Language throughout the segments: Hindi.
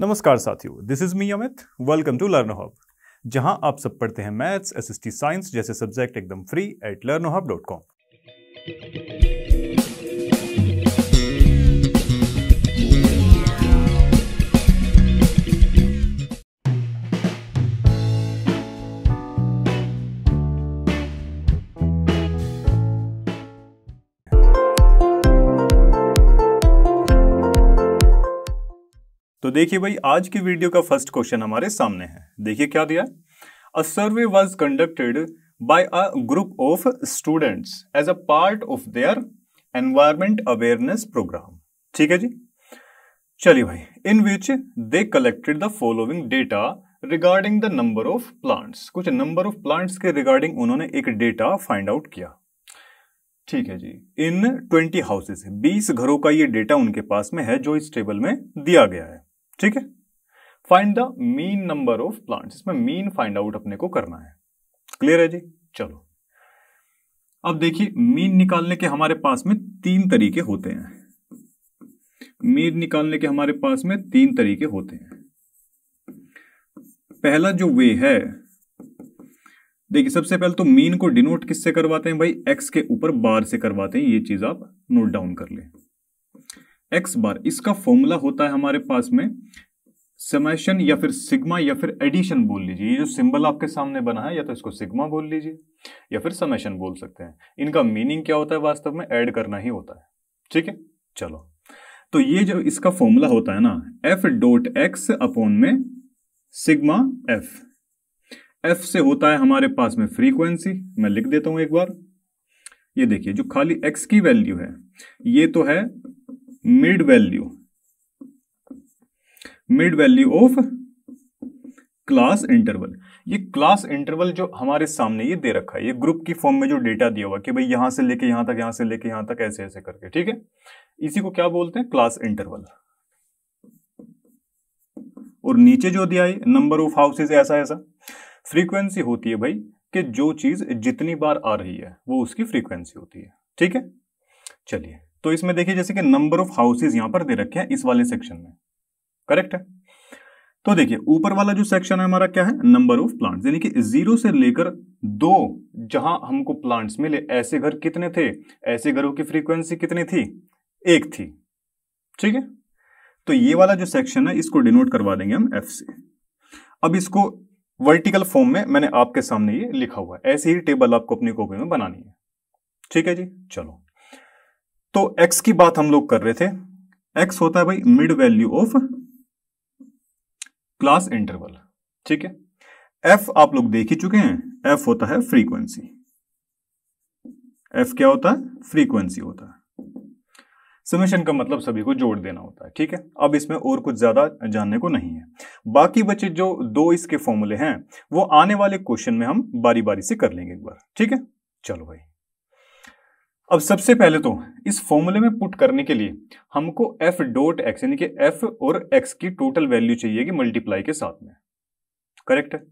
नमस्कार साथियों this is me Amit welcome to learn hub जहां आप सब पढ़ते हैं मैथ्स एस साइंस जैसे सब्जेक्ट एकदम free at learn hub dot com तो देखिए भाई आज की वीडियो का फर्स्ट क्वेश्चन हमारे सामने है देखिए क्या दिया a survey was conducted by a group of students as a part of their environment awareness program ठीक है जी चलिए भाई in which they collected the following data regarding the number of plants कुछ नंबर ऑफ प्लांट्स के रिगार्डिंग उन्होंने एक डेटा फाइंड आउट किया ठीक है जी इन ट्वेंटी हाउसेस बीस घरों का ये डेटा उनके पास में है जो इस टेबल में दिया गया है ठीक है find the mean number of plants इसमें मीन फाइंड आउट अपने को करना है क्लियर है जी चलो अब देखिए मीन निकालने के हमारे पास में तीन तरीके होते हैं मीन निकालने के हमारे पास में तीन तरीके होते हैं पहला जो वे है देखिए सबसे पहले तो मीन को डिनोट किससे करवाते हैं भाई एक्स के ऊपर बार से करवाते हैं ये चीज आप नोट डाउन कर लें एक्स बार इसका फॉर्मूला होता है हमारे पास में समेशन या फिर सिग्मा या फिर एडिशन बोल लीजिए ये जो सिंबल आपके सामने बना है या तो इसको सिग्मा बोल लीजिए या फिर समेशन बोल सकते हैं इनका मीनिंग क्या होता है वास्तव में ऐड करना ही होता है ठीक है चलो तो ये जो इसका फॉर्मूला होता है ना एफ डॉट एक्स अपोन में सिग्मा एफ एफ से होता है हमारे पास में फ्रीक्वेंसी मैं लिख देता हूं एक बार ये देखिए जो खाली एक्स की वैल्यू है ये तो है mid value mid value of class interval ये क्लास इंटरवल जो हमारे सामने ये दे रखा है ये ग्रुप की फॉर्म में जो डेटा दिया हुआ कि भाई यहां से लेके यहां तक यहां से लेके यहां तक ऐसे ऐसे करके ठीक है इसी को क्या बोलते हैं क्लास इंटरवल और नीचे जो दिया है नंबर ऑफ हाउसेज ऐसा ऐसा फ्रीक्वेंसी होती है भाई कि जो चीज जितनी बार आ रही है वो उसकी फ्रीक्वेंसी होती है ठीक है चलिए तो इसमें देखिए जैसे कि नंबर ऑफ हाउसेज यहां पर दे रखे हैं इस वाले सेक्शन में करेक्ट है तो देखिए ऊपर वाला जो सेक्शन है हमारा क्या है नंबर ऑफ प्लांट्स यानी कि जीरो से लेकर दो जहां हमको प्लांट्स मिले ऐसे घर कितने थे ऐसे घरों की फ्रीक्वेंसी कितनी थी एक थी ठीक है तो ये वाला जो सेक्शन है इसको डिनोट करवा देंगे हम एफ से अब इसको वर्टिकल फॉर्म में मैंने आपके सामने ये लिखा हुआ है ऐसे ही टेबल आपको अपनी कॉपी में बनानी है ठीक है जी चलो तो एक्स की बात हम लोग कर रहे थे एक्स होता है भाई mid value of class interval ठीक है एफ आप लोग देख ही चुके हैं एफ होता है फ्रीक्वेंसी एफ क्या होता है फ्रीक्वेंसी होता है समेशन का मतलब सभी को जोड़ देना होता है ठीक है अब इसमें और कुछ ज्यादा जानने को नहीं है बाकी बचे जो दो इसके फॉर्मूले हैं वो आने वाले क्वेश्चन में हम बारी बारी से कर लेंगे एक बार ठीक है चलो भाई अब सबसे पहले तो इस फॉर्मूले में पुट करने के लिए हमको एफ डॉट एक्स यानी कि एफ और एक्स की टोटल वैल्यू चाहिए कि मल्टीप्लाई के साथ में करेक्ट है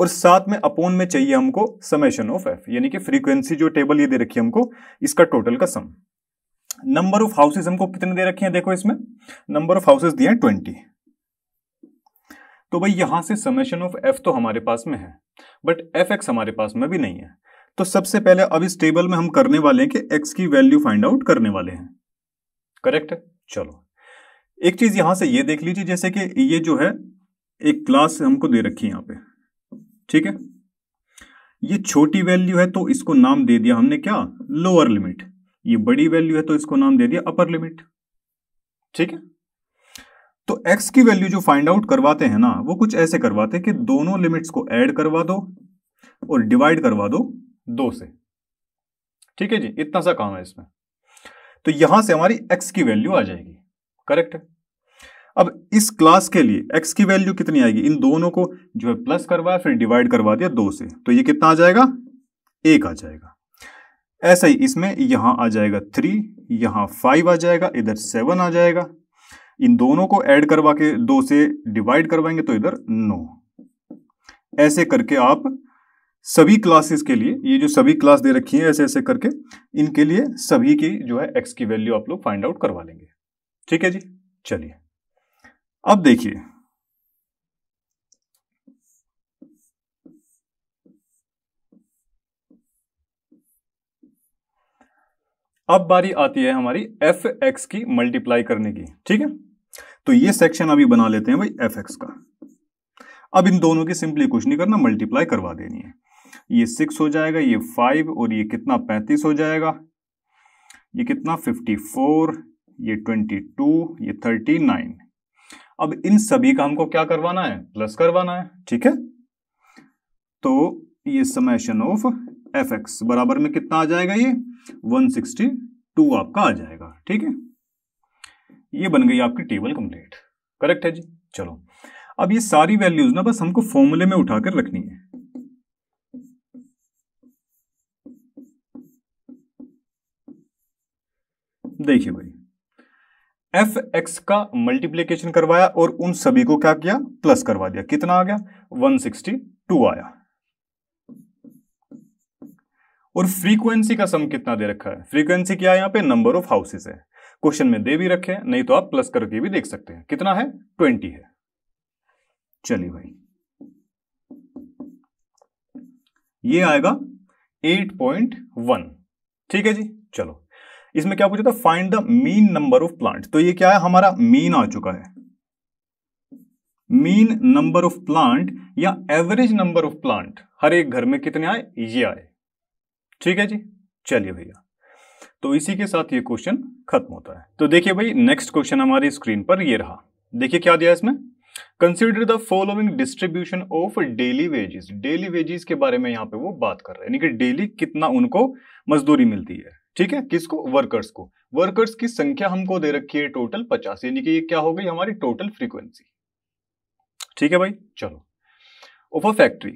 और साथ में अपोन में चाहिए हमको समेशन ऑफ एफ यानी कि फ्रीक्वेंसी जो टेबल ये दे रखी है हमको इसका टोटल का सम नंबर ऑफ हाउसेस हमको कितने दे रखे हैं देखो इसमें नंबर ऑफ हाउसेस दिए ट्वेंटी तो भाई यहां से समेशन ऑफ एफ तो हमारे पास में है बट एफ एक्स हमारे पास में भी नहीं है तो सबसे पहले अब इस टेबल में हम करने वाले हैं कि एक्स की वैल्यू फाइंड आउट करने वाले हैं करेक्ट चलो एक चीज यहां से ये देख लीजिए जैसे कि ये जो है एक क्लास हमको दे रखी है यहां पे ठीक है ये छोटी वैल्यू है तो इसको नाम दे दिया हमने क्या लोअर लिमिट ये बड़ी वैल्यू है तो इसको नाम दे दिया अपर लिमिट ठीक है तो x की वैल्यू जो फाइंड आउट करवाते हैं ना वो कुछ ऐसे करवाते हैं कि दोनों लिमिट्स को ऐड करवा दो और डिवाइड करवा दो दो से ठीक है जी इतना सा काम है इसमें तो यहां से हमारी एक्स की वैल्यू आ जाएगी करेक्ट है अब इस क्लास के लिए x की वैल्यू कितनी आएगी इन दोनों को जो है प्लस करवाया फिर डिवाइड करवा दिया दो से तो ये कितना आ जाएगा एक आ जाएगा ऐसा ही इसमें यहां आ जाएगा थ्री यहां फाइव आ जाएगा इधर सेवन आ जाएगा इन दोनों को ऐड करवा के दो से डिवाइड करवाएंगे तो इधर नो ऐसे करके आप सभी क्लासेस के लिए ये जो सभी क्लास दे रखी है ऐसे ऐसे करके इनके लिए सभी की जो है एक्स की वैल्यू आप लोग फाइंड आउट करवा लेंगे ठीक है जी चलिए अब देखिए अब बारी आती है हमारी एफ एक्स की मल्टीप्लाई करने की ठीक है तो ये सेक्शन अभी बना लेते हैं भाई एफ एक्स का अब इन दोनों की सिंपली कुछ नहीं करना मल्टीप्लाई करवा देनी है ये सिक्स हो जाएगा ये फाइव और ये कितना पैंतीस हो जाएगा ये कितना फिफ्टी फोर ये ट्वेंटी टू ये थर्टी नाइन अब इन सभी का हमको क्या करवाना है प्लस करवाना है ठीक है तो ये समेशन ऑफ एफ एक्स बराबर में कितना आ जाएगा ये वन सिक्सटी टू आपका आ जाएगा ठीक है ये बन गई आपकी टेबल कंप्लीट करेक्ट है जी चलो अब ये सारी वैल्यूज ना बस हमको फॉर्मूले में उठाकर रखनी है देखिए भाई एफ एक्स का मल्टीप्लीकेशन करवाया और उन सभी को क्या किया प्लस करवा दिया कितना आ गया 162 आया और फ्रीक्वेंसी का सम कितना दे रखा है फ्रीक्वेंसी क्या है यहां पे नंबर ऑफ हाउसेस है क्वेश्चन में दे भी रखे नहीं तो आप प्लस करके भी देख सकते हैं कितना है ट्वेंटी है चलिए भाई ये आएगा 8.1 ठीक है जी चलो इसमें क्या पूछा था find the mean number of plant तो ये क्या है हमारा मीन आ चुका है मीन नंबर ऑफ प्लांट या एवरेज नंबर ऑफ प्लांट हर एक घर में कितने आए ये आए ठीक है जी चलिए भैया तो इसी के साथ ये क्वेश्चन खत्म होता है तो देखिए भाई नेक्स्ट क्वेश्चन हमारी स्क्रीन पर ये रहा देखिए क्या दिया इसमें consider the following distribution of daily wages daily wages के बारे में यहां पे वो बात कर रहे हैं यानी कि डेली कितना उनको मजदूरी मिलती है ठीक है किसको वर्कर्स को वर्कर्स की संख्या हमको दे रखी है टोटल पचास यानी कि ये क्या हो गई हमारी टोटल फ्रीक्वेंसी ठीक है भाई चलो ओवर फैक्ट्री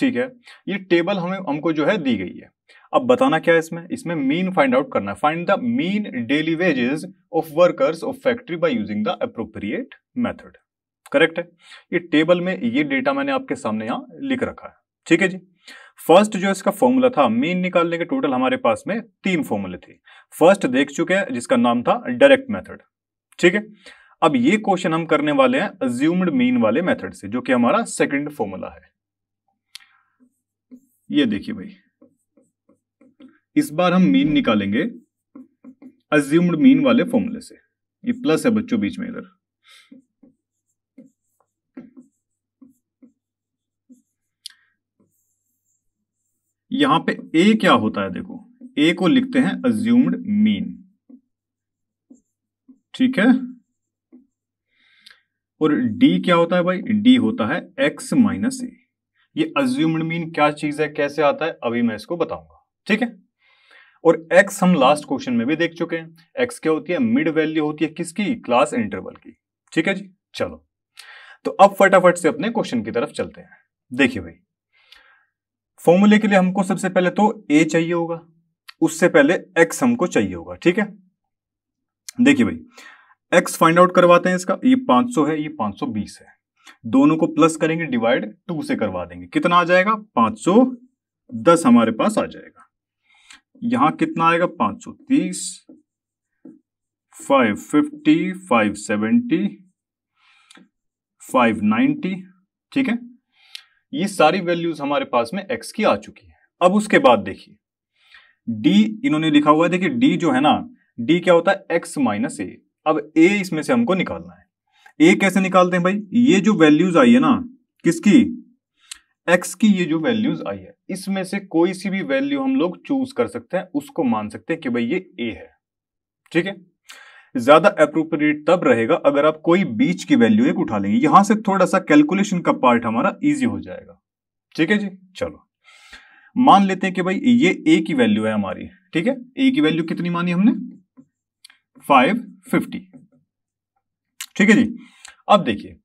ठीक है ये टेबल हमें हमको जो है दी गई है अब बताना क्या है इसमें इसमें मीन फाइंड आउट करना है find the mean daily wages of workers of factory by using the appropriate method correct है ये टेबल में ये डेटा मैंने आपके सामने यहां लिख रखा है ठीक है जी फर्स्ट जो इसका फॉर्मूला था मीन निकालने के टोटल हमारे पास में तीन फॉर्मूले थे फर्स्ट देख चुके हैं जिसका नाम था डायरेक्ट मेथड ठीक है अब ये क्वेश्चन हम करने वाले हैं अज्यूम्ड मीन वाले मेथड से जो कि हमारा सेकंड फॉर्मूला है ये देखिए भाई इस बार हम मीन निकालेंगे अज्यूम्ड मीन वाले फॉर्मूले से ये प्लस है बच्चों बीच में इधर यहां पे ए क्या होता है देखो ए को लिखते हैं अज्यूम्ड मीन ठीक है और डी क्या होता है भाई डी होता है एक्स माइनस ए ये अज्यूम्ड मीन क्या चीज है कैसे आता है अभी मैं इसको बताऊंगा ठीक है और x हम लास्ट क्वेश्चन में भी देख चुके हैं x क्या होती है मिड वैल्यू होती है किसकी क्लास इंटरवल की ठीक है जी चलो तो अब फटाफट से अपने क्वेश्चन की तरफ चलते हैं देखिए भाई फॉर्मूले के लिए हमको सबसे पहले तो ए चाहिए होगा उससे पहले एक्स हमको चाहिए होगा ठीक है देखिए भाई एक्स फाइंड आउट करवाते हैं इसका ये 500 है ये 520 है दोनों को प्लस करेंगे डिवाइड टू से करवा देंगे कितना आ जाएगा 510 हमारे पास आ जाएगा यहां कितना आएगा 530 550 570 590 ठीक है ये सारी वैल्यूज हमारे पास में एक्स की आ चुकी है अब उसके बाद देखिए डी इन्होंने लिखा हुआ है देखिए डी जो है ना डी क्या होता है एक्स माइनस ए अब ए इसमें से हमको निकालना है ए कैसे निकालते हैं भाई ये जो वैल्यूज आई है ना किसकी एक्स की ये जो वैल्यूज आई है इसमें से कोई सी भी वैल्यू हम लोग चूज कर सकते हैं उसको मान सकते हैं कि भाई ये ए है ठीक है ज्यादा अप्रोप्रिएट तब रहेगा अगर आप कोई बीच की वैल्यू एक उठा लेंगे यहां से थोड़ा सा कैलकुलेशन का पार्ट हमारा इजी हो जाएगा ठीक है जी चलो मान लेते हैं कि भाई ये ए की वैल्यू है हमारी ठीक है ए की वैल्यू कितनी मानी हमने फाइव फिफ्टी ठीक है जी अब देखिए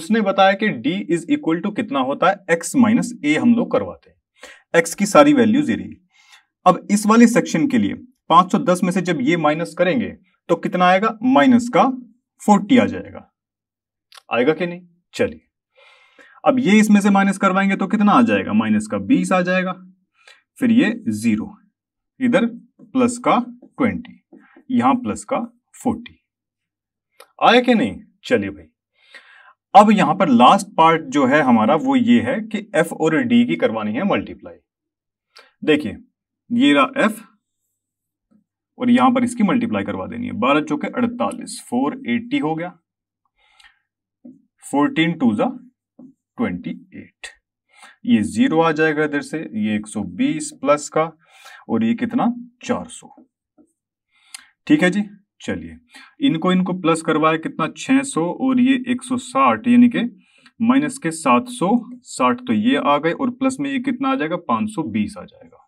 उसने बताया कि डी इज इक्वल टू कितना होता है एक्स माइनस ए हम लोग करवाते हैं एक्स की सारी वैल्यू ये अब इस वाले सेक्शन के लिए 510 में से जब ये माइनस करेंगे तो कितना आएगा माइनस का फोर्टी आ जाएगा आएगा कि नहीं चलिए अब ये इसमें से माइनस करवाएंगे तो कितना आ जाएगा माइनस का बीस आ जाएगा फिर ये जीरो इधर प्लस का ट्वेंटी यहां प्लस का फोर्टी आया कि नहीं चलिए भाई अब यहां पर लास्ट पार्ट जो है हमारा वो ये है कि एफ और डी की करवानी है मल्टीप्लाई देखिए ये रहा एफ और यहां पर इसकी मल्टीप्लाई करवा देनी है बारह चौके अड़तालीस फोर एट्टी हो गया फोर्टीन टू जा ट्वेंटी एट ये जीरो आ जाएगा इधर से ये एक सौ बीस प्लस का और ये कितना चार सौ ठीक है जी चलिए इनको इनको प्लस करवाया कितना छह सौ और ये एक सौ साठ यानी के माइनस के सात सौ साठ तो ये आ गए और प्लस में ये कितना आ जाएगा पांच सौ बीस आ जाएगा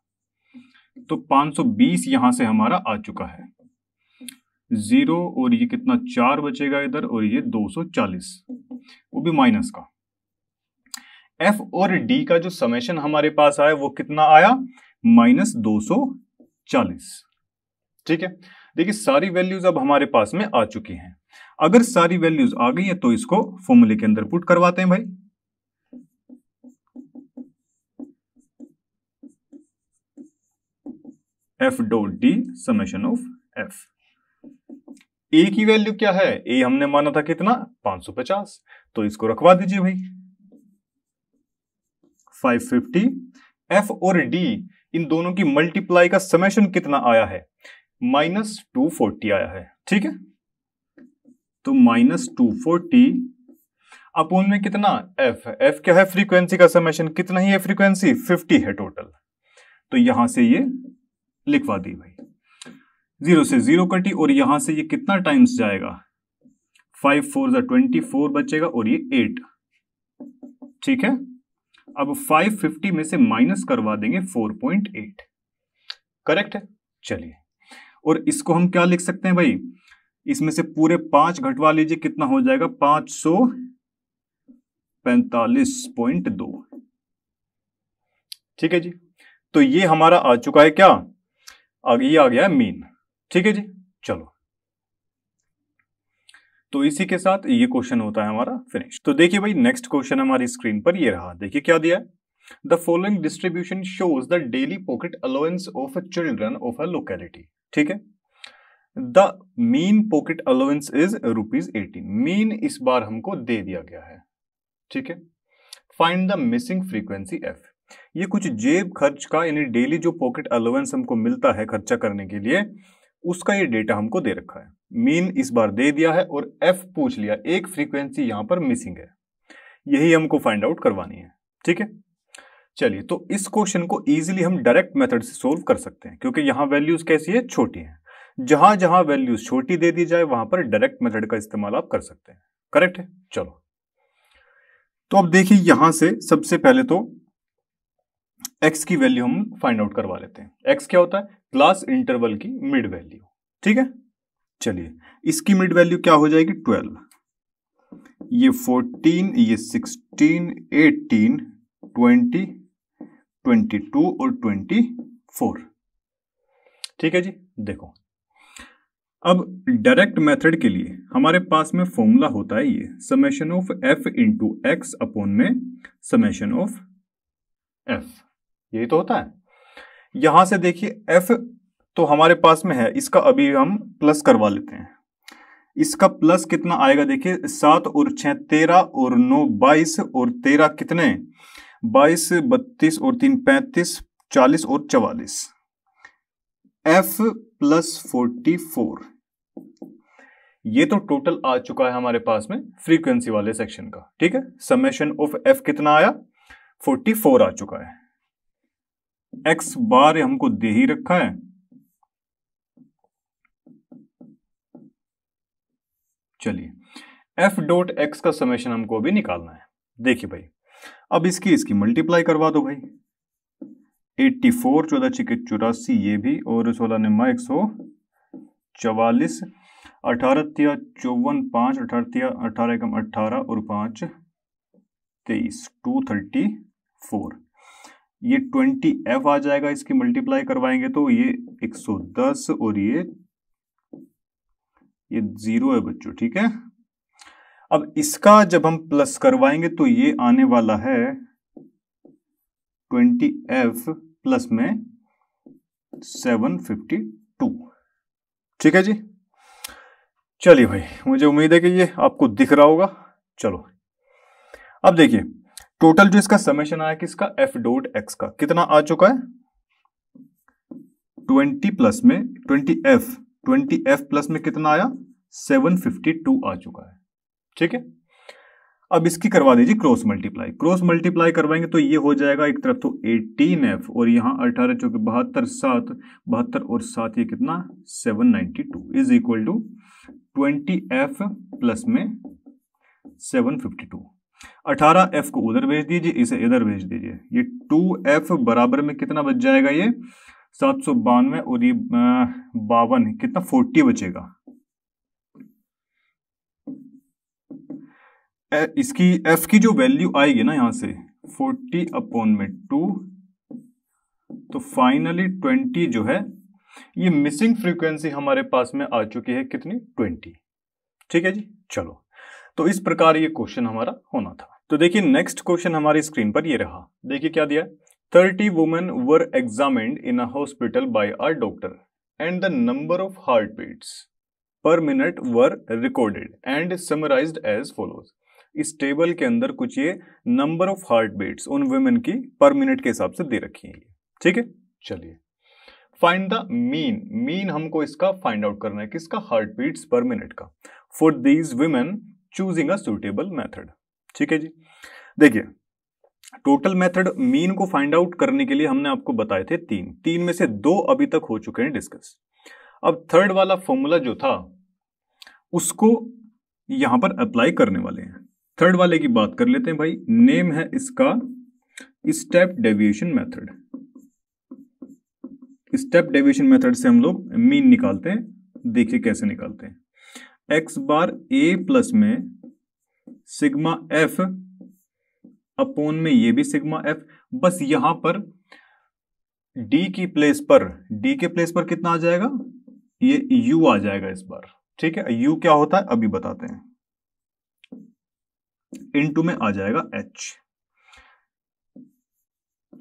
तो 520 यहां से हमारा आ चुका है जीरो और ये कितना चार बचेगा इधर और ये 240 वो भी माइनस का एफ और डी का जो समेशन हमारे पास आया वो कितना आया माइनस दो ठीक है देखिए सारी वैल्यूज अब हमारे पास में आ चुकी हैं अगर सारी वैल्यूज आ गई है तो इसको फॉर्मूले के अंदर पुट करवाते हैं भाई F dot D summation of F A की वैल्यू क्या है ए हमने माना था कितना 550 तो इसको रखवा दीजिए भाई 550 एफ और डी इन दोनों की मल्टीप्लाई का समेशन कितना आया है माइनस टू फोर्टी आया है ठीक है तो माइनस टू फोर्टी अपोन में कितना एफ एफ क्या है फ्रीक्वेंसी का समेशन कितना ही है फ्रीक्वेंसी 50 है टोटल तो यहां से ये लिखवा दी भाई जीरो से जीरो कटी और यहां से ये कितना टाइम्स जाएगा फाइव फोर ट्वेंटी फोर बचेगा और ये एट ठीक है अब फाइव फिफ्टी में से माइनस करवा देंगे फोर पॉइंट एट करेक्ट है चलिए और इसको हम क्या लिख सकते हैं भाई इसमें से पूरे पांच घटवा लीजिए कितना हो जाएगा पांच सौ पैंतालीस पॉइंट दो ठीक है जी तो ये हमारा आ चुका है क्या ये आ गया मीन ठीक है जी चलो तो इसी के साथ ये क्वेश्चन होता है हमारा फिनिश तो देखिए भाई नेक्स्ट क्वेश्चन हमारी स्क्रीन पर ये रहा देखिए क्या दिया the following distribution shows the daily pocket allowance of a children of a locality ठीक है the mean pocket allowance is rupees eighteen mean इस बार हमको दे दिया गया है ठीक है find the missing frequency F ये कुछ जेब खर्च का यानी डेली जो पॉकेट अलावेंस हमको मिलता है खर्चा करने के लिए उसका ये डेटा हमको दे रखा है मीन इस बार दे दिया है और एफ पूछ लिया एक फ्रीक्वेंसी यहां पर मिसिंग है यही हमको फाइंड आउट करवानी है ठीक है चलिए तो इस क्वेश्चन को इजीली हम डायरेक्ट मेथड से सोल्व कर सकते हैं क्योंकि यहां वैल्यूज कैसी है छोटी है जहां जहां वैल्यूज छोटी दे दी जाए वहां पर डायरेक्ट मेथड का इस्तेमाल आप कर सकते हैं करेक्ट है चलो तो अब देखिए यहां से सबसे पहले तो एक्स की वैल्यू हम फाइंड आउट करवा लेते हैं एक्स क्या होता है क्लास इंटरवल की मिड वैल्यू ठीक है चलिए इसकी मिड वैल्यू क्या हो जाएगी ट्वेल्व ये फोर्टीन ये sixteen eighteen twenty twenty two और ट्वेंटी फोर ठीक है जी देखो अब डायरेक्ट मेथड के लिए हमारे पास में फॉर्मूला होता है ये summation of F into X upon में समेशन ऑफ एफ यही तो होता है यहां से देखिए एफ तो हमारे पास में है इसका अभी हम प्लस करवा लेते हैं इसका प्लस कितना आएगा देखिए सात और छह तेरह और नौ बाईस और तेरह कितने बाईस बत्तीस और तीन पैंतीस चालीस और चवालीस एफ प्लस फोर्टी फोर ये तो टोटल आ चुका है हमारे पास में फ्रीक्वेंसी वाले सेक्शन का ठीक है समेशन ऑफ एफ कितना आया फोर्टी फोर आ चुका है एक्स बार हमको दे ही रखा है चलिए एफ डॉट एक्स का समेशन हमको अभी निकालना है देखिए भाई अब इसकी इसकी मल्टीप्लाई करवा दो भाई 84 फोर चौदह छिके चौरासी ये भी और सोलह निम्मा एक सौ चवालीस अठारह तिया चौवन पांच अठारह तिया अठारह एकम अठारह और पांच तेईस टू थर्टी फोर ये ट्वेंटी एफ आ जाएगा इसकी मल्टीप्लाई करवाएंगे तो ये एक सौ दस और ये ये जीरो है बच्चों ठीक है अब इसका जब हम प्लस करवाएंगे तो ये आने वाला है ट्वेंटी एफ प्लस में सेवन फिफ्टी टू ठीक है जी चलिए भाई मुझे उम्मीद है कि ये आपको दिख रहा होगा चलो अब देखिए टोटल जो इसका समेशन आया किसका एफ डोट एक्स का कितना आ चुका है ट्वेंटी प्लस में twenty F twenty F plus में कितना आया सेवन फिफ्टी टू आ चुका है ठीक है अब इसकी करवा दीजिए क्रॉस मल्टीप्लाई क्रॉस मल्टीप्लाई करवाएंगे तो ये हो जाएगा एक तरफ तो 18f और यहां अठारह चौके बहत्तर सात बहत्तर और सात ये कितना 792 is equal to F plus में 752 अठारह एफ को उधर भेज दीजिए इसे इधर भेज दीजिए ये टू एफ बराबर में कितना बच जाएगा ये सात सौ बानवे और ये बावन कितना फोर्टी बचेगा इसकी एफ की जो वैल्यू आएगी ना यहां से फोर्टी अपॉन में टू तो फाइनली ट्वेंटी जो है ये मिसिंग फ्रीक्वेंसी हमारे पास में आ चुकी है कितनी ट्वेंटी ठीक है जी चलो तो इस प्रकार ये क्वेश्चन हमारा होना था तो देखिए नेक्स्ट क्वेश्चन हमारी स्क्रीन पर ये रहा देखिए क्या दिया thirty women were examined in a hospital by a doctor and the number of heart beats per minute were recorded and summarise as follows इस टेबल के अंदर कुछ ये नंबर ऑफ हार्ट बीट्स उन वुमेन की पर मिनट के हिसाब से दे रखी है ठीक है चलिए फाइंड द मीन मीन हमको इसका फाइंड आउट करना है किसका हार्ट बीट्स पर मिनट का for these women choosing a suitable method ठीक है जी देखिए टोटल मेथड मीन को फाइंड आउट करने के लिए हमने आपको बताए थे तीन तीन में से दो अभी तक हो चुके हैं डिस्कस अब थर्ड वाला फॉर्मूला जो था उसको यहां पर अप्लाई करने वाले हैं थर्ड वाले की बात कर लेते हैं भाई नेम है इसका step deviation method step deviation method से हम लोग मीन निकालते हैं देखिए कैसे निकालते हैं एक्स बार ए प्लस में सिग्मा एफ अपोन में ये भी सिग्मा एफ बस यहां पर डी की प्लेस पर डी के प्लेस पर कितना आ जाएगा ये यू आ जाएगा इस बार ठीक है यू क्या होता है अभी बताते हैं इन टू में आ जाएगा एच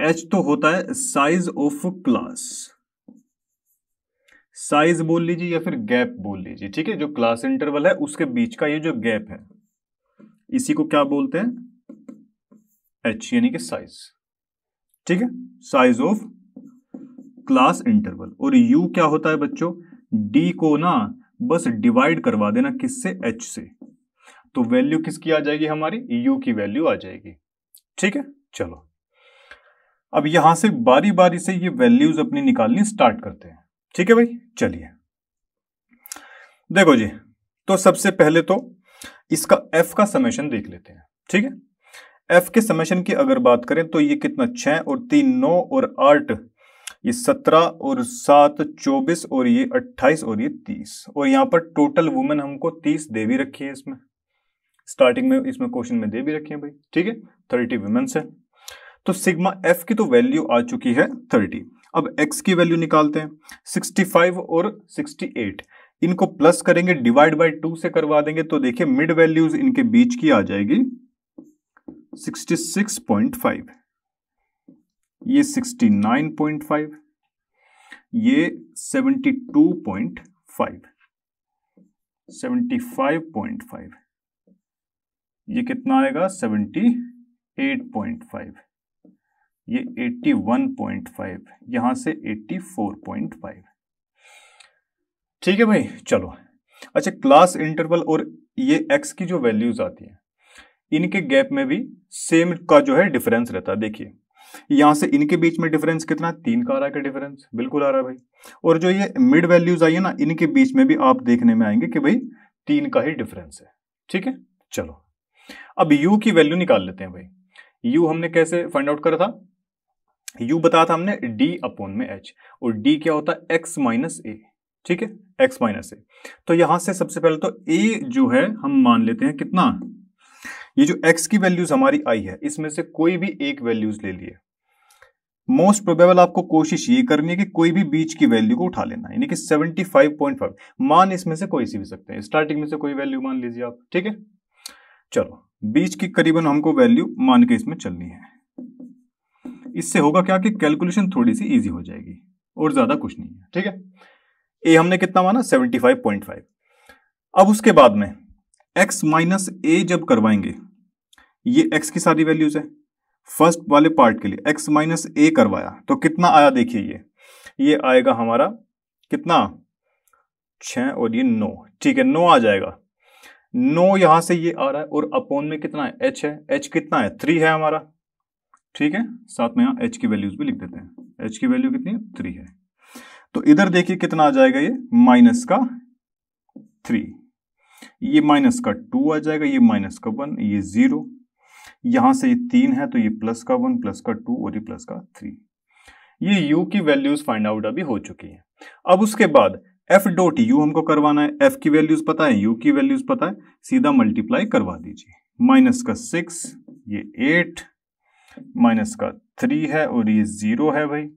एच तो होता है साइज ऑफ क्लास साइज बोल लीजिए या फिर गैप बोल लीजिए ठीक है जो क्लास इंटरवल है उसके बीच का ये जो गैप है इसी को क्या बोलते हैं एच यानी कि साइज ठीक है साइज ऑफ क्लास इंटरवल और यू क्या होता है बच्चों डी को ना बस डिवाइड करवा देना किससे एच से तो वैल्यू किसकी आ जाएगी हमारी यू की वैल्यू आ जाएगी ठीक है चलो अब यहां से बारी बारी से ये वैल्यूज अपनी निकालनी स्टार्ट करते हैं ठीक है भाई चलिए देखो जी तो सबसे पहले तो इसका एफ का समेशन देख लेते हैं ठीक है एफ के समेशन की अगर बात करें तो ये कितना छह और तीन नौ और आठ ये सत्रह और सात चौबीस और ये अट्ठाईस और ये तीस और यहां पर टोटल वुमेन हमको तीस दे भी रखी है इसमें स्टार्टिंग में इसमें क्वेश्चन में दे भी रखी है भाई ठीक है थर्टी वुमेन्स है तो सिग्मा एफ की तो वैल्यू आ चुकी है थर्टी अब x की वैल्यू निकालते हैं 65 और 68 इनको प्लस करेंगे डिवाइड बाय 2 से करवा देंगे तो देखिए मिड वैल्यूज इनके बीच की आ जाएगी 66.5 ये 69.5 ये 72.5 75.5 ये कितना आएगा 78.5 ये 81.5 यहां से 84.5 ठीक है भाई चलो अच्छा क्लास इंटरवल और ये एक्स की जो वैल्यूज आती है इनके गैप में भी सेम का जो है डिफरेंस रहता है देखिए यहां से इनके बीच में डिफरेंस कितना तीन का आ रहा है डिफरेंस बिल्कुल आ रहा है भाई और जो ये मिड वैल्यूज आई है ना इनके बीच में भी आप देखने में आएंगे कि भाई तीन का ही डिफरेंस है ठीक है चलो अब यू की वैल्यू निकाल लेते हैं भाई यू हमने कैसे फाइंड आउट करा था यू बताया था हमने डी अपोन में एच और डी क्या होता है एक्स माइनस ए ठीक है एक्स माइनस ए तो यहां से सबसे पहले तो ए जो है हम मान लेते हैं कितना ये जो एक्स की वैल्यूज हमारी आई है इसमें से कोई भी एक वैल्यूज ले लिए मोस्ट प्रोबेबल आपको कोशिश ये करनी है कि कोई भी बीच की वैल्यू को उठा लेना यानी कि 75.5 मान इसमें से कोई सी भी सकते हैं स्टार्टिंग में से कोई वैल्यू मान लीजिए आप ठीक है चलो बीच की करीबन हमको वैल्यू मान के इसमें चलनी है इससे होगा क्या कि कैलकुलेशन थोड़ी सी इजी हो जाएगी और ज्यादा कुछ नहीं है ठीक है ए हमने कितना माना 75.5 अब उसके बाद में एक्स माइनस ए जब करवाएंगे ये एक्स की सारी वैल्यूज है फर्स्ट वाले पार्ट के लिए एक्स माइनस ए करवाया तो कितना आया देखिए ये ये आएगा हमारा कितना छ और ये नौ ठीक है नौ आ जाएगा नौ यहां से ये आ रहा है और अपोन में कितना है एच है एच कितना है थ्री है हमारा ठीक है साथ में यहाँ एच की वैल्यूज भी लिख देते हैं एच की वैल्यू कितनी है थ्री है तो इधर देखिए कितना आ जाएगा ये माइनस का थ्री ये माइनस का टू आ जाएगा ये माइनस का वन ये जीरो यहां से ये तीन है तो ये प्लस का वन प्लस का टू और ये प्लस का थ्री ये यू की वैल्यूज फाइंड आउट अभी हो चुकी है अब उसके बाद एफ डॉट यू हमको करवाना है एफ की वैल्यूज पता है यू की वैल्यूज पता है सीधा मल्टीप्लाई करवा दीजिए माइनस का सिक्स ये एट माइनस का थ्री है और ये ज़ीरो है भाई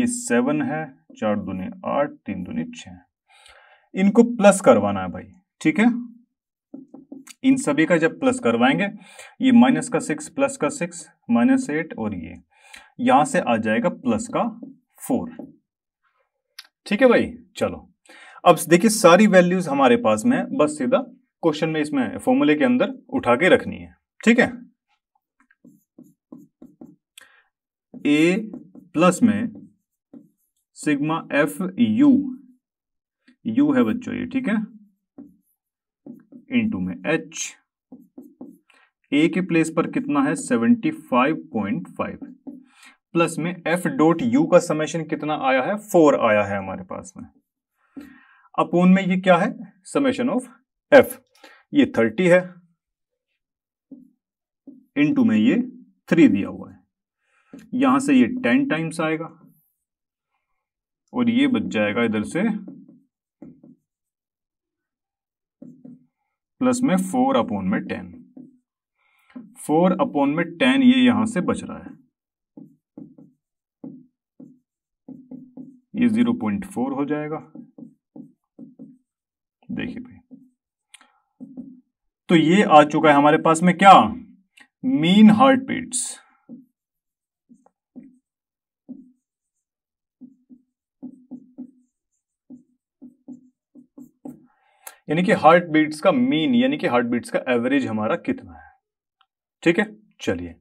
ये सेवन है चार दूनी आठ तीन दूनी छः इनको प्लस करवाना है भाई ठीक है इन सभी का जब प्लस करवाएंगे ये माइनस का सिक्स प्लस का सिक्स माइनस एट और ये यहां से आ जाएगा प्लस का फोर ठीक है भाई चलो अब देखिए सारी वैल्यूज हमारे पास में बस सीधा क्वेश्चन में इसमें फॉर्मूले के अंदर उठा के रखनी है ठीक है ए प्लस में सिग्मा एफ यू यू है बच्चों ये ठीक है इनटू में एच ए के प्लेस पर कितना है seventy five point five plus में एफ डॉट यू का समेशन कितना आया है फोर आया है हमारे पास में अपोन में ये क्या है समेशन ऑफ एफ ये थर्टी है इनटू में ये थ्री दिया हुआ है यहां से ये टेन टाइम्स आएगा और ये बच जाएगा इधर से प्लस में फोर अपॉन में टेन फोर अपॉन में टेन ये यहां से बच रहा है ये जीरो पॉइंट फोर हो जाएगा देखिए भाई तो ये आ चुका है हमारे पास में क्या मीन हार्ट बीट्स यानी कि हार्ट बीट्स का मीन यानी कि हार्ट बीट्स का एवरेज हमारा कितना है ठीक है चलिए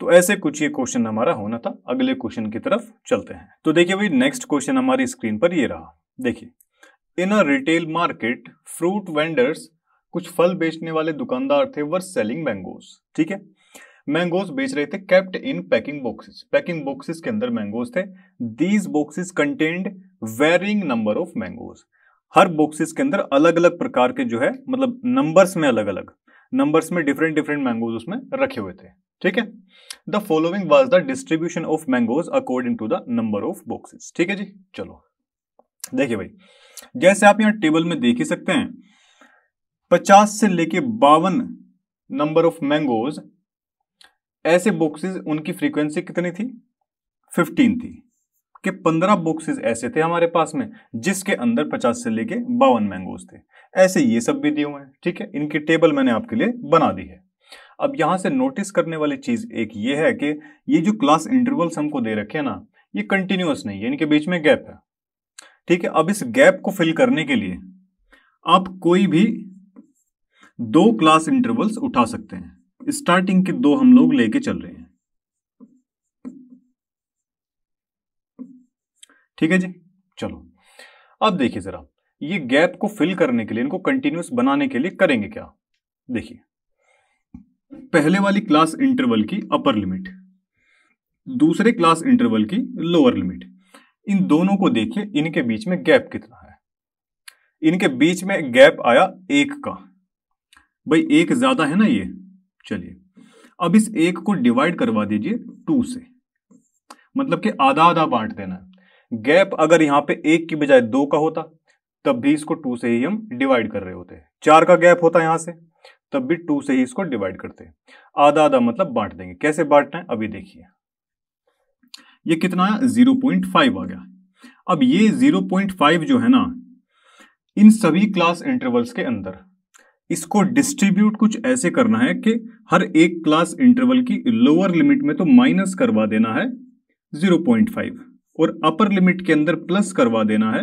तो ऐसे कुछ ये क्वेश्चन हमारा होना था अगले क्वेश्चन की तरफ चलते हैं तो देखिए भाई नेक्स्ट क्वेश्चन हमारी स्क्रीन पर ये रहा देखिए in a retail market fruit vendors कुछ फल बेचने वाले दुकानदार थे वर सेलिंग मैंगोज ठीक है मैंगोज बेच रहे थे kept in packing boxes packing boxes के अंदर मैंगोज थे these boxes contained varying number of mangoes हर बॉक्सेस के अंदर अलग अलग प्रकार के जो है मतलब नंबर्स में अलग अलग नंबर्स में डिफरेंट डिफरेंट मैंगोज उसमें रखे हुए थे ठीक है the following was the distribution of mangoes according to the number of boxes ठीक है जी चलो देखिए भाई जैसे आप यहां टेबल में देख ही सकते हैं पचास से लेके बावन नंबर ऑफ मैंगोज ऐसे बॉक्सेस उनकी फ्रीक्वेंसी कितनी थी 15 थी कि पंद्रह बॉक्सेस ऐसे थे हमारे पास में जिसके अंदर पचास से लेके बावन मैंगोज थे ऐसे ये सब भी दिए हुए हैं ठीक है इनकी टेबल मैंने आपके लिए बना दी है अब यहां से नोटिस करने वाली चीज एक ये है कि ये जो क्लास इंटरवल्स हमको दे रखे हैं ना ये कंटिन्यूस नहीं है इनके बीच में गैप है ठीक है अब इस गैप को फिल करने के लिए आप कोई भी दो क्लास इंटरवल्स उठा सकते हैं स्टार्टिंग के दो हम लोग लेके चल रहे हैं ठीक है जी चलो अब देखिए जरा ये गैप को फिल करने के लिए इनको कंटिन्यूस बनाने के लिए करेंगे क्या देखिए पहले वाली क्लास इंटरवल की अपर लिमिट दूसरे क्लास इंटरवल की लोअर लिमिट इन दोनों को देखिए इनके बीच में गैप कितना है इनके बीच में गैप आया एक का भाई एक ज्यादा है ना ये चलिए अब इस एक को डिवाइड करवा दीजिए टू से मतलब कि आधा आधा बांट देना है गैप अगर यहां पे एक की बजाय दो का होता तब भी इसको टू से ही हम डिवाइड कर रहे होते हैं चार का गैप होता यहां से तब भी टू से ही इसको डिवाइड करते हैं आधा आधा मतलब बांट देंगे कैसे बांटना है अभी देखिए ये कितना है जीरो पॉइंट फाइव आ गया अब ये जीरो पॉइंट फाइव जो है ना इन सभी क्लास इंटरवल्स के अंदर इसको डिस्ट्रीब्यूट कुछ ऐसे करना है कि हर एक क्लास इंटरवल की लोअर लिमिट में तो माइनस करवा देना है जीरो पॉइंट फाइव और अपर लिमिट के अंदर प्लस करवा देना है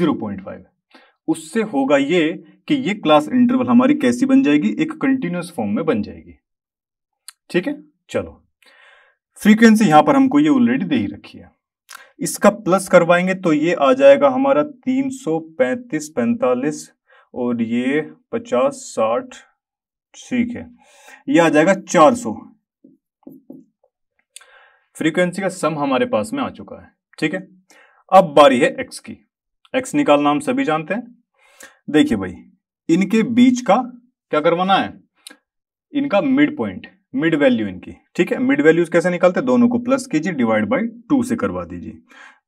0.5 उससे होगा ये कि ये क्लास इंटरवल हमारी कैसी बन जाएगी एक कंटिन्यूस फॉर्म में बन जाएगी ठीक है चलो फ्रीक्वेंसी यहां पर हमको ये ऑलरेडी दे ही रखी है इसका प्लस करवाएंगे तो ये आ जाएगा हमारा 335 45 और ये 50 60 ठीक है ये आ जाएगा 400 फ्रीक्वेंसी का सम हमारे पास में आ चुका है ठीक है अब बारी है एक्स की एक्स निकालना हम सभी जानते हैं देखिए भाई इनके बीच का क्या करवाना है इनका मिड पॉइंट मिड वैल्यू इनकी ठीक है मिड वैल्यूज कैसे निकालते हैं दोनों को प्लस कीजिए डिवाइड बाई टू से करवा दीजिए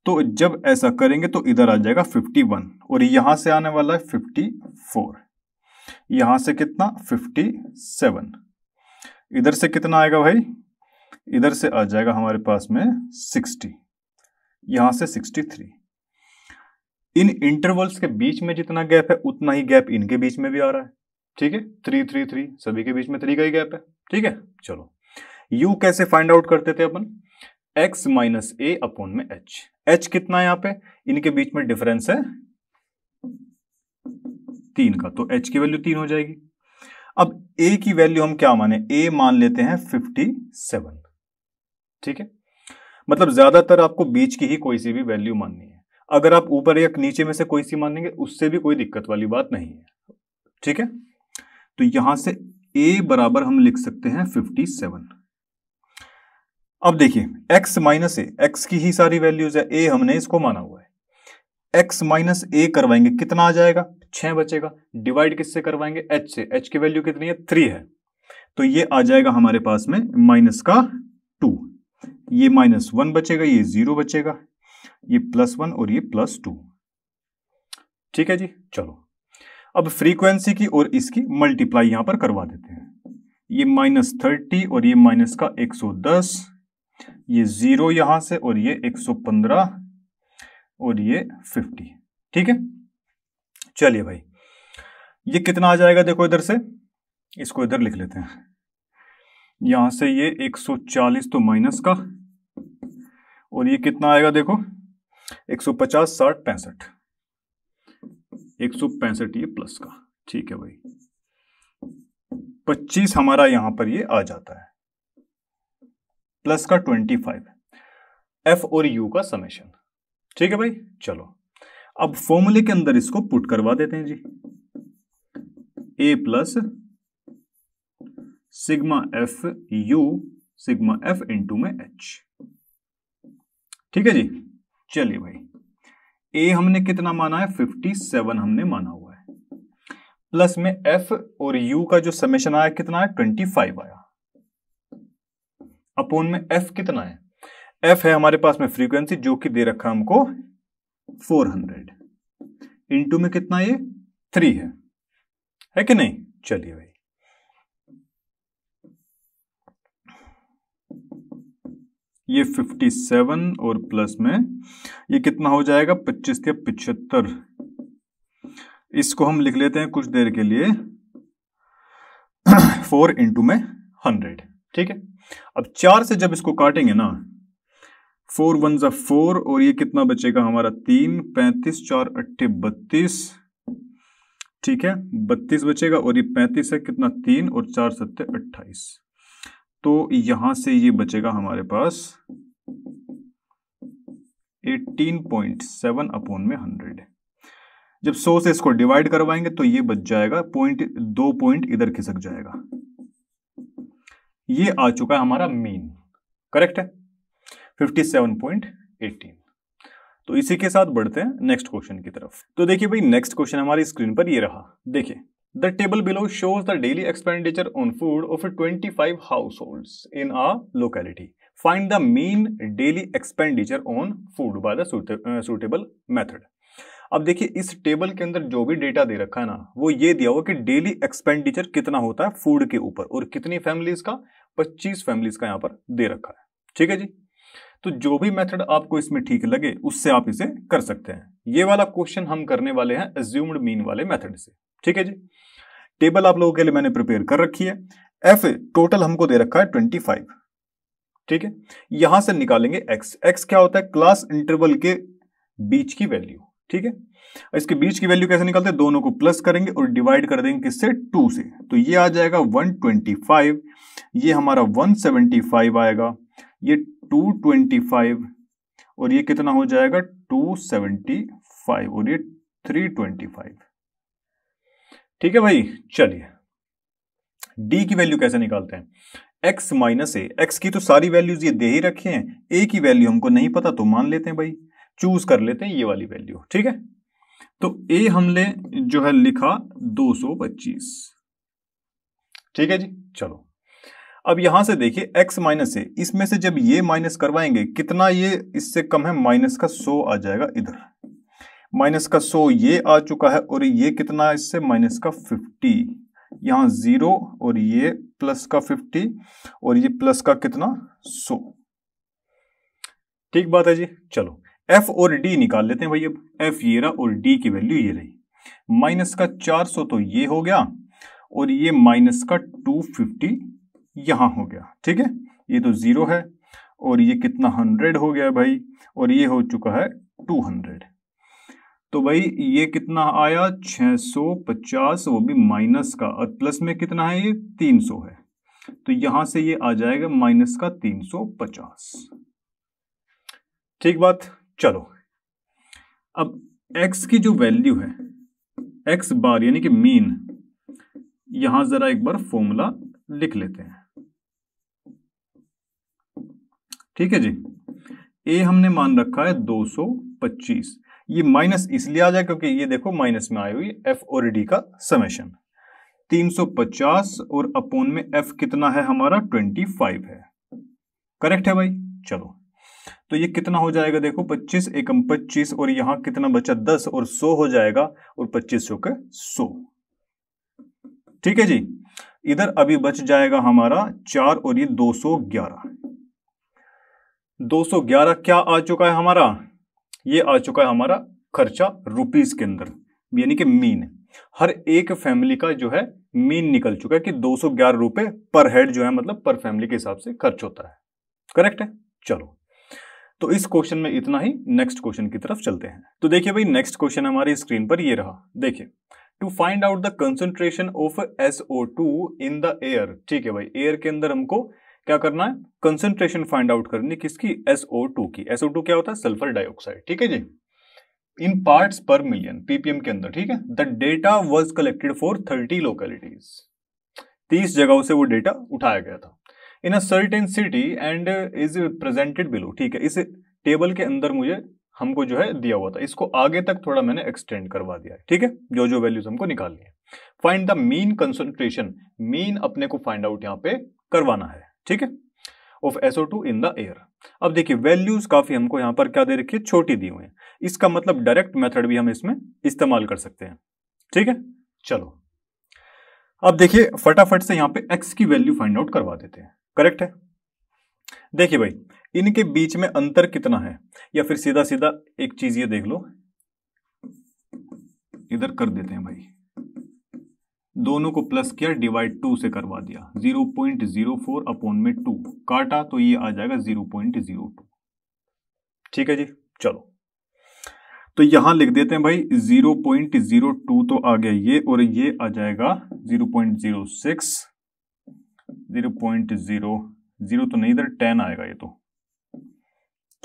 तो जब ऐसा करेंगे तो इधर आ जाएगा 51 और यहां से आने वाला है 54 यहां से कितना 57 इधर से कितना आएगा भाई इधर से आ जाएगा हमारे पास में सिक्सटी यहां से सिक्सटी थ्री इन इंटरवल्स के बीच में जितना गैप है उतना ही गैप इनके बीच में भी आ रहा है ठीक है थ्री थ्री थ्री सभी के बीच में थ्री का ही गैप है ठीक है चलो यू कैसे फाइंड आउट करते थे अपन एक्स माइनस ए अपॉन में एच एच कितना है पे इनके बीच में डिफरेंस है तीन का तो एच की वैल्यू तीन हो जाएगी अब ए की वैल्यू हम क्या माने ए मान लेते हैं फिफ्टी सेवन ठीक है मतलब ज्यादातर आपको बीच की ही कोई सी भी वैल्यू माननी है अगर आप ऊपर या नीचे में से कोई सी मानेंगे उससे भी कोई दिक्कत वाली बात नहीं है ठीक है तो यहां से ए बराबर हम लिख सकते हैं फिफ्टी सेवन अब देखिए एक्स माइनस ए एक्स की ही सारी वैल्यूज है ए हमने इसको माना हुआ है एक्स माइनस ए करवाएंगे कितना आ जाएगा छह बचेगा डिवाइड किससे करवाएंगे एच से एच की वैल्यू कितनी है थ्री है तो ये आ जाएगा हमारे पास में माइनस का टू ये माइनस वन बचेगा ये जीरो बचेगा ये प्लस वन और ये प्लस टू ठीक है जी चलो अब फ्रीक्वेंसी की और इसकी मल्टीप्लाई यहां पर करवा देते हैं ये माइनस थर्टी और ये माइनस का एक सौ दस ये जीरो यहां से और ये एक सौ पंद्रह और ये फिफ्टी ठीक है चलिए भाई ये कितना आ जाएगा देखो इधर से इसको इधर लिख लेते हैं यहां से ये 140 तो माइनस का और ये कितना आएगा देखो 150 साठ पैंसठ एक सौ पैंसठ ये प्लस का ठीक है भाई 25 हमारा यहां पर ये आ जाता है प्लस का 25 एफ और यू का समेशन ठीक है भाई चलो अब फॉर्मूले के अंदर इसको पुट करवा देते हैं जी a plus sigma F u sigma f into में एच ठीक है जी चलिए भाई ए हमने कितना माना है 57 हमने माना हुआ है प्लस में एफ और यू का जो समेशन आया कितना है 25 आया अपोन में एफ कितना है एफ है हमारे पास में फ्रीक्वेंसी जो कि दे रखा हमको 400 इंटू में कितना ये थ्री है है कि नहीं चलिए भाई ये 57 और प्लस में ये कितना हो जाएगा 25 के पिछहत्तर इसको हम लिख लेते हैं कुछ देर के लिए फोर इंटू में हंड्रेड ठीक है अब चार से जब इसको काटेंगे ना फोर वन जब फोर और ये कितना बचेगा हमारा तीन पैंतीस चार अट्ठे बत्तीस ठीक है बत्तीस बचेगा और ये पैंतीस है कितना तीन और चार सत्य अट्ठाईस तो यहां से ये बचेगा हमारे पास 18.7 अपॉन में 100 जब 100 से इसको डिवाइड करवाएंगे तो ये बच जाएगा पॉइंट दो पॉइंट इधर खिसक जाएगा ये आ चुका है हमारा मीन करेक्ट है 57.18 तो इसी के साथ बढ़ते हैं नेक्स्ट क्वेश्चन की तरफ तो देखिए भाई नेक्स्ट क्वेश्चन हमारी स्क्रीन पर ये रहा देखिए the The table below shows the daily expenditure on food of 25 households in a locality. Find the mean daily expenditure on food by the suitable method uh, अब देखिए इस टेबल के अंदर जो भी डेटा दे रखा है ना वो ये दिया हुआ कि डेली एक्सपेंडिचर कितना होता है फूड के ऊपर और कितनी फैमिलीज का 25 फैमिलीज का यहाँ पर दे रखा है ठीक है जी तो जो भी मेथड आपको इसमें ठीक लगे उससे आप इसे कर सकते हैं ये वाला क्वेश्चन हम करने वाले हैं एज्यूम्ड मीन वाले मेथड से ठीक है जी टेबल आप लोगों के लिए मैंने प्रिपेयर कर रखी है एफ टोटल हमको दे रखा है ट्वेंटी फाइव ठीक है यहां से निकालेंगे एक्स एक्स क्या होता है क्लास इंटरवल के बीच की वैल्यू ठीक है इसके बीच की वैल्यू कैसे निकालते हैं दोनों को प्लस करेंगे और डिवाइड कर देंगे किससे टू से तो ये आ जाएगा 125 ये हमारा 175 आएगा ये 225 और ये कितना हो जाएगा 275 और ये 325 ठीक है भाई चलिए डी की वैल्यू कैसे निकालते हैं एक्स माइनस ए एक्स की तो सारी वैल्यूज ये दे ही रखे हैं ए की वैल्यू हमको नहीं पता तो मान लेते हैं भाई चूज कर लेते हैं ये वाली वैल्यू ठीक है तो ए हमने जो है लिखा 225 ठीक है जी चलो अब यहां से देखिए एक्स माइनस ए इसमें से जब ये माइनस करवाएंगे कितना ये इससे कम है माइनस का 100 आ जाएगा इधर माइनस का सो ये आ चुका है और ये कितना है इससे माइनस का फिफ्टी यहां जीरो और ये प्लस का फिफ्टी और ये प्लस का कितना सो ठीक बात है जी चलो एफ और डी निकाल लेते हैं भाई अब एफ ये रहा और डी की वैल्यू ये रही माइनस का चार सौ तो ये हो गया और ये माइनस का टू फिफ्टी यहां हो गया ठीक है ये तो जीरो है और ये कितना हंड्रेड हो गया भाई और ये हो चुका है टू हंड्रेड तो भाई ये कितना आया 650 वो भी माइनस का और प्लस में कितना है ये 300 है तो यहां से ये आ जाएगा माइनस का 350 ठीक बात चलो अब x की जो वैल्यू है x बार यानी कि मीन यहां जरा एक बार फॉर्मूला लिख लेते हैं ठीक है जी ए हमने मान रखा है 225 ये माइनस इसलिए आ जाए क्योंकि ये देखो माइनस में आई हुई एफ और डी का समेशन 350 और अपोन में एफ कितना है हमारा 25 है करेक्ट है भाई चलो तो ये कितना हो जाएगा देखो 25 एकम 25 और यहां कितना बचा 10 और 100 हो जाएगा और 25 होकर 100 ठीक है जी इधर अभी बच जाएगा हमारा चार और ये 211 211 क्या आ चुका है हमारा ये आ चुका है हमारा खर्चा रुपीज के अंदर यानी कि मीन हर एक फैमिली का जो है मीन निकल चुका है कि दो सौ ग्यारह रुपए पर हेड जो है मतलब पर फैमिली के हिसाब से खर्च होता है करेक्ट है चलो तो इस क्वेश्चन में इतना ही नेक्स्ट क्वेश्चन की तरफ चलते हैं तो देखिए भाई नेक्स्ट क्वेश्चन हमारे स्क्रीन पर ये रहा देखिए to find out the concentration of S O two in the air ठीक है भाई एयर के अंदर हमको क्या करना है कंसेंट्रेशन फाइंड आउट करनी किसकी SO2 की SO2 क्या होता है सल्फर डाइऑक्साइड ठीक है जी in parts per million ppm के अंदर ठीक है the data was collected for thirty localities तीस जगहों से वो डेटा उठाया गया था in a certain city and is presented below ठीक है इस टेबल के अंदर मुझे हमको जो है दिया हुआ था इसको आगे तक थोड़ा मैंने एक्सटेंड करवा दिया है ठीक है जो जो वैल्यूज हमको निकालनी है find the mean concentration mean अपने को फाइंड आउट यहाँ पे करवाना है ठीक है of SO2 in the air अब देखिए वैल्यूज काफी हमको यहां पर क्या दे रखी है छोटी दी हुई है इसका मतलब डायरेक्ट मेथड भी हम इसमें इस्तेमाल कर सकते हैं ठीक है चलो अब देखिए फटाफट से यहां पे x की वैल्यू फाइंड आउट करवा देते हैं करेक्ट है देखिए भाई इनके बीच में अंतर कितना है या फिर सीधा सीधा एक चीज ये देख लो इधर कर देते हैं भाई दोनों को प्लस किया डिवाइड टू से करवा दिया zero point zero four upon में टू काटा तो ये आ जाएगा जीरो पॉइंट जीरो टू ठीक है जी चलो तो यहां लिख देते हैं भाई जीरो पॉइंट जीरो टू तो आ गया ये और ये आ जाएगा zero point zero six zero point zero zero तो नहीं इधर टेन आएगा ये तो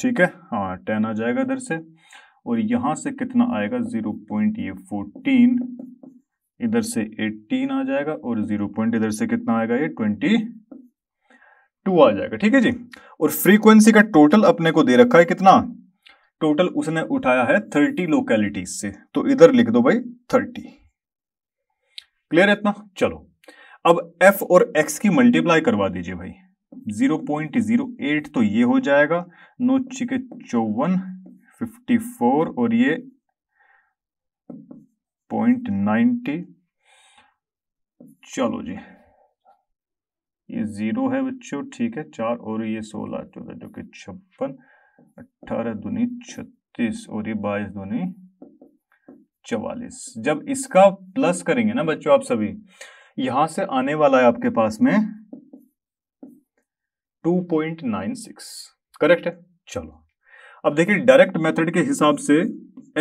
ठीक है हाँ टेन आ जाएगा इधर से और यहां से कितना आएगा जीरो पॉइंट ये फोर्टीन इधर से 18 आ जाएगा और जीरो पॉइंट इधर से कितना आएगा ये 22 आ जाएगा ठीक है जी और फ्रीक्वेंसी का टोटल अपने को दे रखा है कितना टोटल उसने उठाया है 30 लोकेलिटीज से तो इधर लिख दो भाई 30 क्लियर है इतना चलो अब एफ और एक्स की मल्टीप्लाई करवा दीजिए भाई 0.08 तो ये हो जाएगा नो चिके चौवन फिफ्टी और ये पॉइंट नाइन्टी चलो जी ये ज़ीरो है बच्चों ठीक है चार और ये सोलह चौदह जो कि छप्पन अट्ठारह दूनी छत्तीस और ये बाईस दूनी चवालीस जब इसका प्लस करेंगे ना बच्चों आप सभी यहां से आने वाला है आपके पास में two point nine six correct है चलो अब देखिए डायरेक्ट मेथड के हिसाब से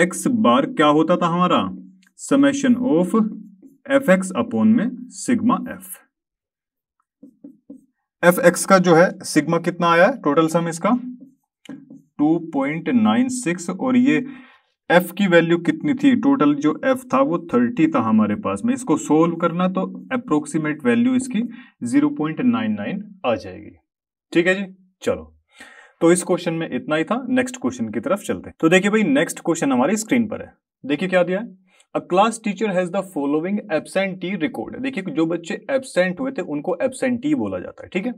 एक्स बार क्या होता था हमारा summation of f x upon में सिग्मा एफ एफ एक्स का जो है सिग्मा कितना आया है टोटल सम इसका 2.96 और ये एफ की वैल्यू कितनी थी टोटल जो एफ था वो 30 था हमारे पास में इसको सोल्व करना तो अप्रोक्सीमेट वैल्यू इसकी 0.99 आ जाएगी ठीक है जी चलो तो इस क्वेश्चन में इतना ही था नेक्स्ट क्वेश्चन की तरफ चलते तो देखिए भाई नेक्स्ट क्वेश्चन हमारी स्क्रीन पर है देखिए क्या दिया है a class teacher has the following absentee record देखिए जो बच्चे एबसेंट हुए थे उनको एबसेंटी बोला जाता है ठीक है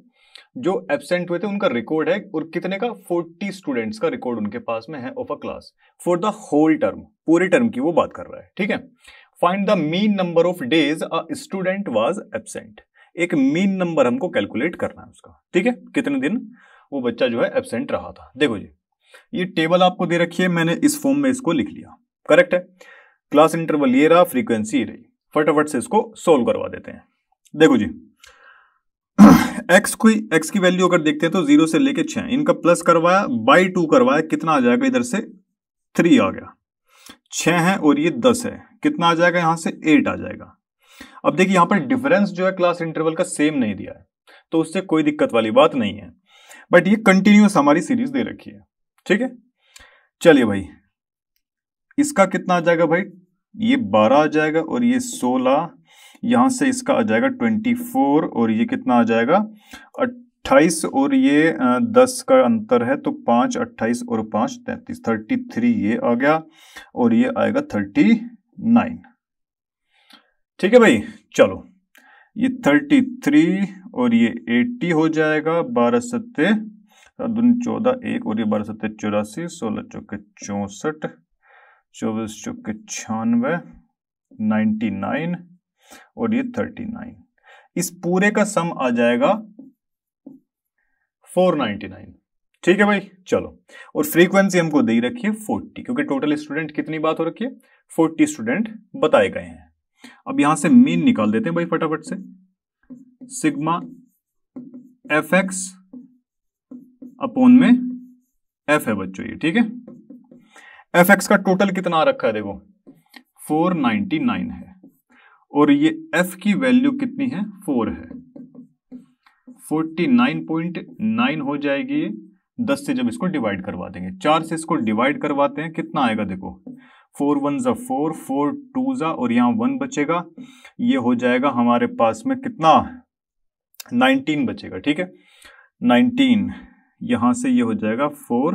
जो एबसेंट हुए थे उनका रिकॉर्ड है और कितने का 40 स्टूडेंट्स का रिकॉर्ड उनके पास में है of a class for the whole term पूरे टर्म की वो बात कर रहा है ठीक है find the mean number of days a student was absent एक मीन नंबर हमको कैलकुलेट करना है उसका ठीक है कितने दिन वो बच्चा जो है एबसेंट रहा था देखो जी ये टेबल आपको दे रखी है मैंने इस फॉर्म में इसको लिख लिया करेक्ट है क्लास इंटरवल ये रहा फ्रीक्वेंसी ये रही फटाफट से इसको सोल्व करवा देते हैं देखो जी एक्स कोई एक्स की वैल्यू अगर देखते हैं तो जीरो से लेके छः इनका प्लस करवाया बाई टू करवाया कितना आ जाएगा इधर से थ्री आ गया छः है और ये दस है कितना आ जाएगा यहां से एट आ जाएगा अब देखिए यहां पर डिफरेंस जो है क्लास इंटरवल का सेम नहीं दिया है तो उससे कोई दिक्कत वाली बात नहीं है बट ये कंटिन्यूस हमारी सीरीज दे रखी है ठीक है चलिए भाई इसका कितना आ जाएगा भाई ये बारह आ जाएगा और ये सोलह यहाँ से इसका आ जाएगा ट्वेंटी फोर और ये कितना आ जाएगा अट्ठाईस और ये दस का अंतर है तो पाँच अट्ठाईस और पाँच तैंतीस थर्टी थ्री ये आ गया और ये आएगा थर्टी नाइन ठीक है भाई चलो ये थर्टी थ्री और ये एट्टी हो जाएगा बारह सत्ते दून चौदह एक और ये बारह सत्ते चौरासी सोलह चौके चौसठ चौबीस चौके छियानवे नाइन्टी नाइन और ये थर्टी नाइन इस पूरे का सम आ जाएगा फोर नाइन्टी नाइन ठीक है भाई चलो और फ्रीक्वेंसी हमको दे रखी है फोर्टी क्योंकि टोटल स्टूडेंट कितनी बात हो रखी है फोर्टी स्टूडेंट बताए गए हैं अब यहां से मीन निकाल देते हैं भाई फटाफट से सिग्मा एफ एक्स अपोन में एफ है बच्चों ये ठीक है एफ एक्स का टोटल कितना रखा है देखो 499 है और ये एफ की वैल्यू कितनी है फोर है 49.9 हो जाएगी 10 दस से जब इसको डिवाइड करवा देंगे चार से इसको डिवाइड करवाते हैं कितना आएगा देखो फोर वन ज़ा फोर फोर टू ज़ा और यहाँ वन बचेगा ये हो जाएगा हमारे पास में कितना नाइनटीन बचेगा ठीक है नाइनटीन यहां से ये हो जाएगा फोर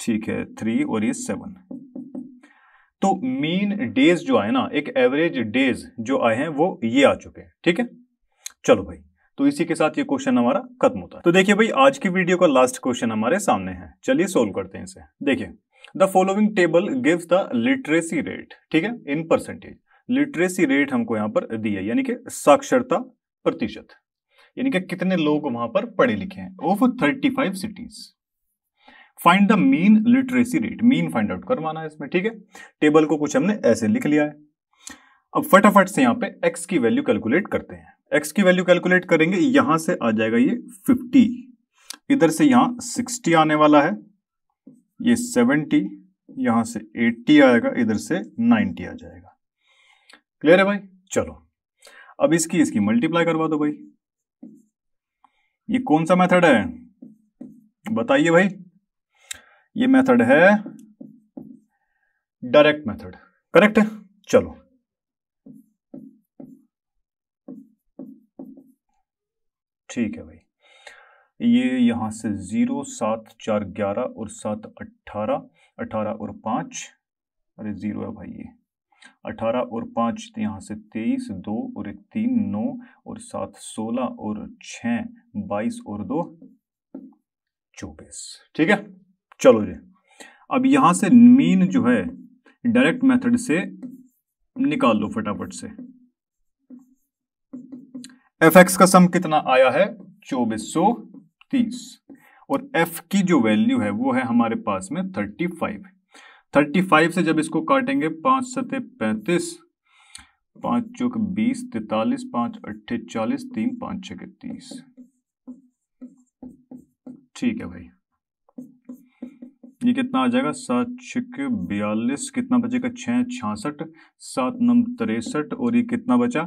ठीक है थ्री और ये सेवन तो मीन डेज जो आए ना एक एवरेज डेज जो आए हैं वो ये आ चुके हैं ठीक है चलो भाई तो इसी के साथ ये क्वेश्चन हमारा खत्म होता है तो देखिए भाई आज की वीडियो का लास्ट क्वेश्चन हमारे सामने है चलिए सोल्व करते हैं इसे देखिए the following table gives the literacy rate ठीक है इन परसेंटेज लिटरेसी रेट हमको यहां पर दी है यानी कि साक्षरता प्रतिशत यानी कि कितने लोग वहां पर पढ़े लिखे हैं of thirty five cities find the mean literacy rate mean find out करवाना है इसमें ठीक है टेबल को कुछ हमने ऐसे लिख लिया है अब फटाफट से यहाँ पे x की वैल्यू कैलकुलेट करते हैं x की वैल्यू कैलकुलेट करेंगे यहां से आ जाएगा ये 50 इधर से यहाँ 60 आने वाला है ये 70 यहां से 80 आएगा इधर से 90 आ जाएगा क्लियर है भाई चलो अब इसकी इसकी मल्टीप्लाई करवा दो भाई ये कौन सा मेथड है बताइए भाई ये मेथड है डायरेक्ट मेथड करेक्ट है चलो ठीक है भाई ये यहां से ज़ीरो सात चार ग्यारह और सात अट्ठारह अठारह और पांच अरे ज़ीरो है भाई ये अठारह और पांच तो यहां से तेईस दो और एक तीन नौ और सात सोलह और छ बाईस और दो चौबीस ठीक है चलो जी अब यहाँ से मीन जो है डायरेक्ट मेथड से निकाल लो फटाफट से एफ एक्स का सम कितना आया है चौबीस सौ तीस और एफ की जो वैल्यू है वो है हमारे पास में थर्टी फाइव थर्टी फाइव से जब इसको काटेंगे पांच सत पैंतीस पांच चौक बीस तैतालीस पांच अट्ठे चालीस तीन पांच छः तीस ठीक है भाई ये कितना आ जाएगा सात छिक बयालीस कितना बचेगा छः छियासठ सात नम तिरसठ और ये कितना बचा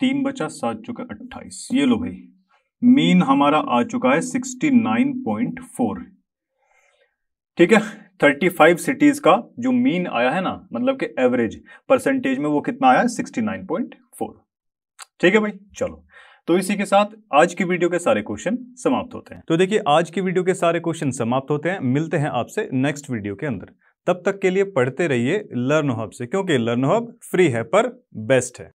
तीन बचा सात चुका अट्ठाईस ये लो भाई मीन हमारा आ चुका है सिक्सटी नाइन पॉइंट फोर ठीक है थर्टी फाइव सिटीज का जो मीन आया है ना मतलब कि एवरेज परसेंटेज में वो कितना आया सिक्सटी नाइन पॉइंट फोर ठीक है भाई चलो तो इसी के साथ आज की वीडियो के सारे क्वेश्चन समाप्त होते हैं तो देखिए आज की वीडियो के सारे क्वेश्चन समाप्त होते हैं मिलते हैं आपसे नेक्स्ट वीडियो के अंदर तब तक के लिए पढ़ते रहिए लर्न हब से क्योंकि लर्न हब फ्री है पर बेस्ट है